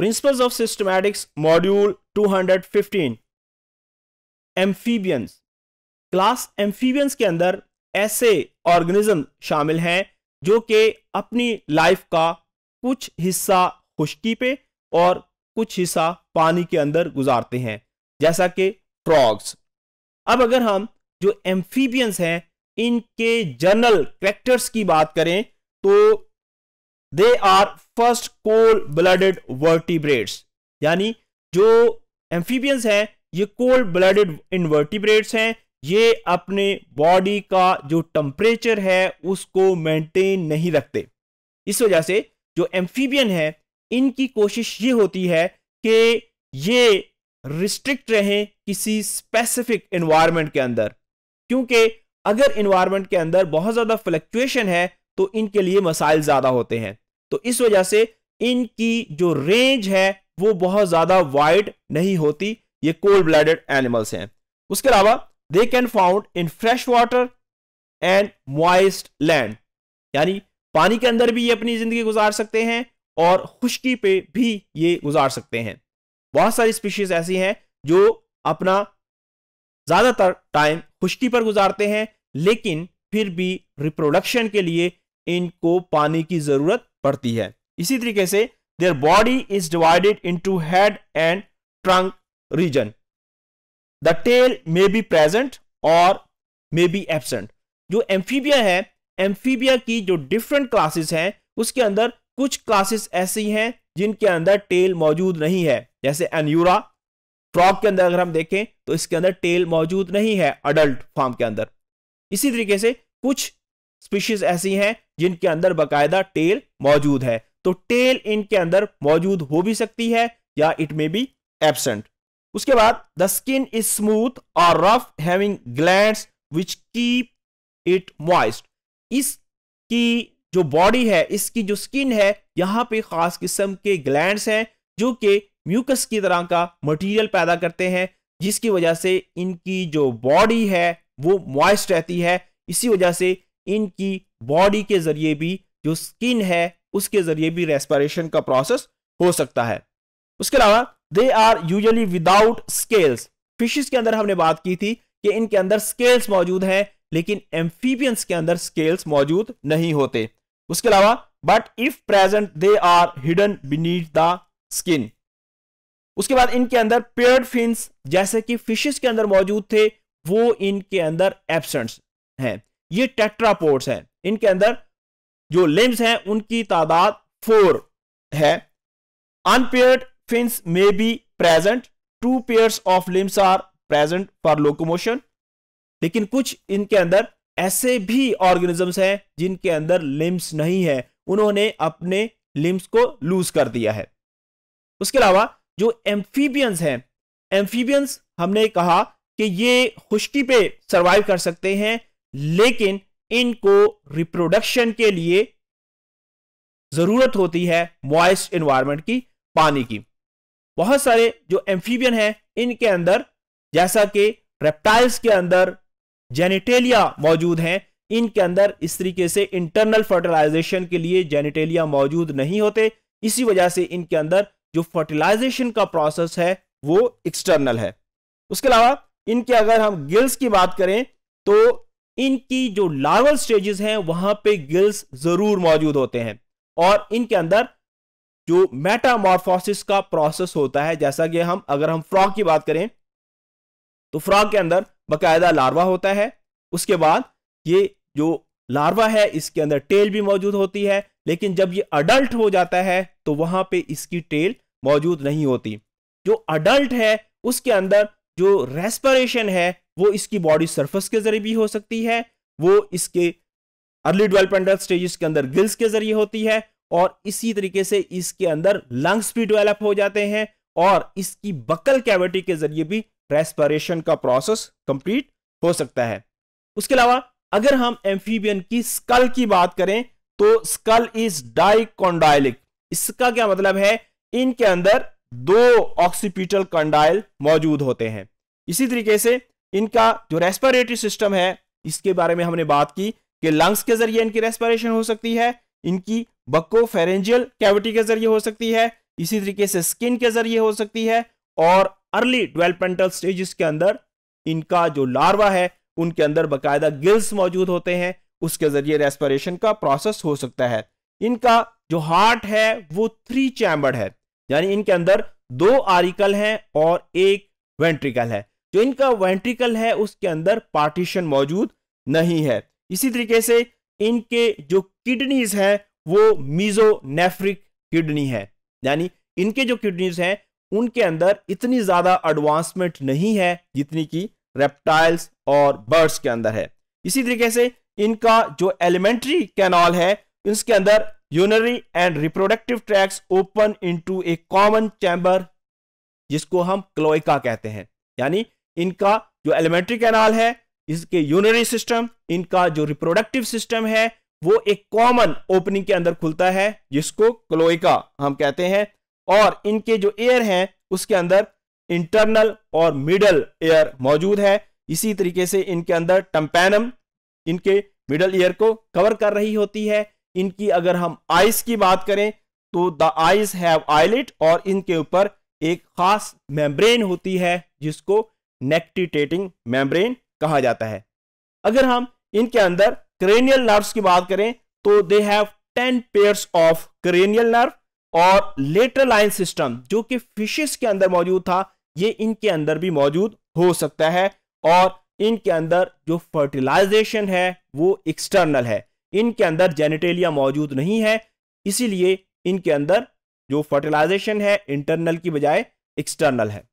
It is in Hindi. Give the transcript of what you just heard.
principles of systematics module 215 amphibians class amphibians के अंदर ऐसे ऑर्गेनिज्म शामिल हैं जो कि अपनी लाइफ का कुछ हिस्सा खुश्की पे और कुछ हिस्सा पानी के अंदर गुजारते हैं जैसा कि फ्रॉग्स अब अगर हम जो एम्फीबियंस हैं इनके जनरल करेक्टर्स की बात करें तो they are first cold blooded vertebrates यानी जो एम्फीबियंस हैं ये कोल्ड ब्लडेड इनवर्टिब्रेट्स हैं ये अपने बॉडी का जो टम्परेचर है उसको मेंटेन नहीं रखते इस वजह से जो एम्फीबियन है इनकी कोशिश ये होती है कि ये रिस्ट्रिक्ट रहें किसी स्पेसिफिक इन्वायरमेंट के अंदर क्योंकि अगर इन्वायरमेंट के अंदर बहुत ज़्यादा फ्लक्चुएशन है तो इनके लिए मसाइल ज़्यादा होते हैं तो इस वजह से इनकी जो रेंज है वो बहुत ज़्यादा वाइड नहीं होती ये कोल्ड ब्लडेड एनिमल्स हैं उसके अलावा they can found in fresh water and moist land यानी पानी के अंदर भी ये अपनी ज़िंदगी गुजार सकते हैं और खुश्की पे भी ये गुजार सकते हैं बहुत सारी स्पीशीज़ ऐसी हैं जो अपना ज़्यादातर टाइम खुश्की पर गुजारते हैं लेकिन फिर भी रिप्रोडक्शन के लिए इनको पानी की जरूरत पड़ती है इसी तरीके से their body is divided into head and trunk region the tail may be present और मे बी एबसेंट जो एम्फीबिया है एम्फीबिया की जो डिफरेंट क्लासेस हैं उसके अंदर कुछ क्लासेस ऐसी हैं जिनके अंदर टेल मौजूद नहीं है जैसे एनयूरा फ्रॉग के अंदर अगर हम देखें तो इसके अंदर टेल मौजूद नहीं है अडल्ट फॉर्म के अंदर इसी तरीके से कुछ स्पीशीज ऐसी हैं जिनके अंदर बकायदा टेल मौजूद है तो टेल इनके अंदर मौजूद हो भी सकती है या इट मे बी एबसेंट उसके बाद द स्किन इज स्मूथ और rough having gland which keep it moist इसकी जो बॉडी है इसकी जो स्किन है यहां पे खास किस्म के ग्लैंड हैं जो कि म्यूकस की तरह का मटीरियल पैदा करते हैं जिसकी वजह से इनकी जो बॉडी है वो मॉइस्ट रहती है इसी वजह से इनकी बॉडी के जरिए भी जो स्किन है उसके जरिए भी रेस्पिरेशन का प्रोसेस हो सकता है उसके अलावा they are usually without scales fishes के अंदर हमने बात की थी कि इनके अंदर स्केल्स मौजूद हैं लेकिन एम्फीबियंस के अंदर स्केल्स मौजूद नहीं होते उसके अलावा but if present they are hidden beneath the skin उसके बाद इनके अंदर पेयर्ड फिन्स जैसे कि फिशेस के अंदर मौजूद थे वो इनके अंदर एबसेंट हैं ये टेट्रापोर्ट्स हैं इनके अंदर जो लिम्स हैं उनकी तादाद फोर है unpaired fins may be present two pairs of limbs are present for locomotion लेकिन कुछ इनके अंदर ऐसे भी ऑर्गेनिजम्स हैं जिनके अंदर लिम्स नहीं है उन्होंने अपने लिम्स को लूज कर दिया है उसके अलावा जो एम्फीबियंस हैं एम्फीबियंस हमने कहा कि ये खुश्की पे सरवाइव कर सकते हैं लेकिन इनको रिप्रोडक्शन के लिए जरूरत होती है मॉइस्ट इन्वायरमेंट की पानी की बहुत सारे जो एम्फीबियन हैं इनके अंदर जैसा कि रेप्टाइल्स के अंदर जेनिटेलिया मौजूद हैं इनके अंदर इस तरीके से इंटरनल फर्टिलाइजेशन के लिए जेनिटेलिया मौजूद नहीं होते इसी वजह से इनके अंदर जो फर्टिलाइजेशन का प्रोसेस है वो एक्सटर्नल है उसके अलावा इनके अगर हम गिल्स की बात करें तो इनकी जो लार्वल स्टेजेस हैं वहां पे गिल्स जरूर मौजूद होते हैं और इनके अंदर जो मेटामॉर्फोसिस का प्रोसेस होता है जैसा कि हम अगर हम फ्रॉग की बात करें तो फ्रॉग के अंदर बकायदा लार्वा होता है उसके बाद ये जो लार्वा है इसके अंदर टेल भी मौजूद होती है लेकिन जब ये अडल्ट हो जाता है तो वहां पे इसकी टेल मौजूद नहीं होती जो अडल्ट है उसके अंदर जो रेस्परेशन है वो इसकी बॉडी सरफेस के जरिए भी हो सकती है वो इसके अर्ली डेवलपमेंटल स्टेजेस के अंदर गिल्स के जरिए होती है और इसी तरीके से इसके अंदर लंग्स भी डेवलप हो जाते हैं और इसकी बकल कैविटी के जरिए भी रेस्पिरेशन का प्रोसेस कंप्लीट हो सकता है उसके अलावा अगर हम एम्फीबियन की स्कल की बात करें तो स्कल इज डाइकोंडाइलिक इसका क्या मतलब है इनके अंदर दो ऑक्सीपिटल कंडाइल मौजूद होते हैं इसी तरीके से इनका जो रेस्पिरेटरी सिस्टम है इसके बारे में हमने बात की कि लंग्स के जरिए इनकी रेस्पिरेशन हो सकती है इनकी बक्को फेरेंजियल कैविटी के जरिए हो सकती है इसी तरीके से स्किन के जरिए हो सकती है और अर्ली डेवलपमेंटल स्टेजेस के अंदर इनका जो लार्वा है उनके अंदर बकायदा गिल्स मौजूद होते हैं उसके जरिए रेस्पिरेशन का प्रोसेस हो सकता है इनका जो हार्ट है वो थ्री चैम्बर है यानी इनके अंदर दो आरिकल हैं और एक वेंट्रिकल है जो इनका वेंट्रिकल है उसके अंदर पार्टीशन मौजूद नहीं है इसी तरीके से इनके जो किडनीज हैं वो मीजोनेफ्रिक किडनी है यानी इनके जो किडनीज हैं उनके अंदर इतनी ज़्यादा एडवांसमेंट नहीं है जितनी कि रेप्टाइल्स और बर्ड्स के अंदर है इसी तरीके से इनका जो एलिमेंट्री कैनाल है इसके अंदर urinary and reproductive tracts open into a common chamber जिसको हम क्लोइका कहते हैं यानी इनका जो एलिमेंट्री कैनाल है इसके यूनरी सिस्टम इनका जो रिप्रोडक्टिव सिस्टम है वो एक कॉमन ओपनिंग के अंदर खुलता है जिसको क्लोइका हम कहते हैं और इनके जो एयर हैं उसके अंदर इंटरनल और मिडल एयर मौजूद है इसी तरीके से इनके अंदर टम्पैनम इनके मिडल ईयर को कवर कर रही होती है इनकी अगर हम आइस की बात करें तो द आइस हैव आईलिट और इनके ऊपर एक खास मेम्ब्रेन होती है जिसको नेक्टिटेटिंग मेम्ब्रेन कहा जाता है अगर हम इनके अंदर क्रेनियल नर्व्स की बात करें तो they have ten pairs of cranial nerve और लेटर लाइन सिस्टम जो कि फिशेस के अंदर मौजूद था ये इनके अंदर भी मौजूद हो सकता है और इनके अंदर जो फर्टिलाइजेशन है वो एक्सटर्नल है इनके अंदर जेनिटेलिया मौजूद नहीं है इसीलिए इनके अंदर जो फर्टिलाइजेशन है इंटरनल की बजाय एक्सटर्नल है